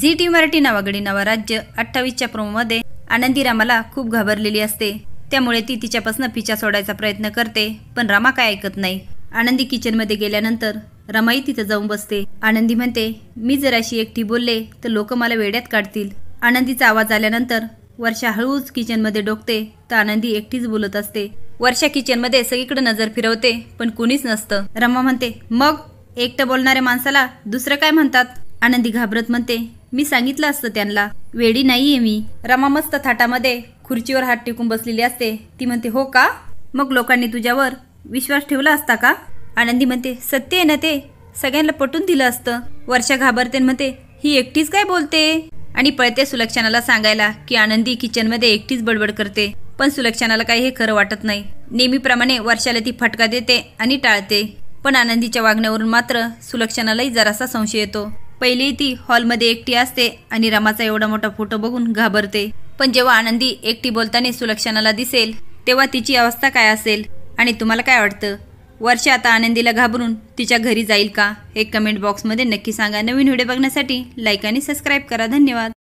Zee T Marathi नावागडी नावा राज्य अठ्ठावीसच्या प्रोमोमध्ये आनंदी रामाला खूप घाबरलेली असते त्यामुळे ती तिच्यापासून पिछा सोडायचा प्रयत्न करते पण रामा काय ऐकत नाही आनंदी किचनमध्ये गेल्यानंतर रमाई तिथं जाऊन बसते आनंदी म्हणते मी जर अशी एकटी बोलले तर लोक मला वेड्यात काढतील आनंदीचा आवाज आल्यानंतर वर्षा हळूच किचनमध्ये डोकते तर आनंदी एकटीच बोलत असते वर्षा किचनमध्ये सगळीकडे नजर फिरवते पण कुणीच नसतं रमा म्हणते मग एकटं बोलणाऱ्या माणसाला दुसरं काय म्हणतात आनंदी घाबरत म्हणते मी सांगितलं असतं त्यांना वेडी नाहीये मी रमा मस्त थाटामध्ये खुर्चीवर हात टेकून बसलेली असते ती म्हणते हो का मग लोकांनी तुझ्यावर विश्वास ठेवला असता का आनंदी म्हणते सत्य आहे ना ते सगळ्यांना पटून दिलं असतं वर्षा घाबरते म्हणते ही एकटीच काय बोलते आणि पळते सुलक्षणाला सांगायला की आनंदी किचनमध्ये एकटीच बडबड करते पण सुलक्षणाला काही हे खरं वाटत नाही नेहमीप्रमाणे वर्षाला ती फटका देते आणि टाळते पण आनंदीच्या वागण्यावरून मात्र सुलक्षणालाही जरासा संशय येतो पहिले ती हॉलमध्ये एकटी असते आणि रमाचा एवढा मोठा फोटो बघून घाबरते पण जेव्हा आनंदी एकटी बोलताना सुलक्षणाला दिसेल तेव्हा तिची अवस्था काय असेल आणि तुम्हाला काय वाटतं वर्ष आता आनंदीला घाबरून तिच्या घरी जाईल का हे कमेंट बॉक्समध्ये नक्की सांगा नवीन व्हिडिओ बघण्यासाठी लाईक आणि सबस्क्राईब करा धन्यवाद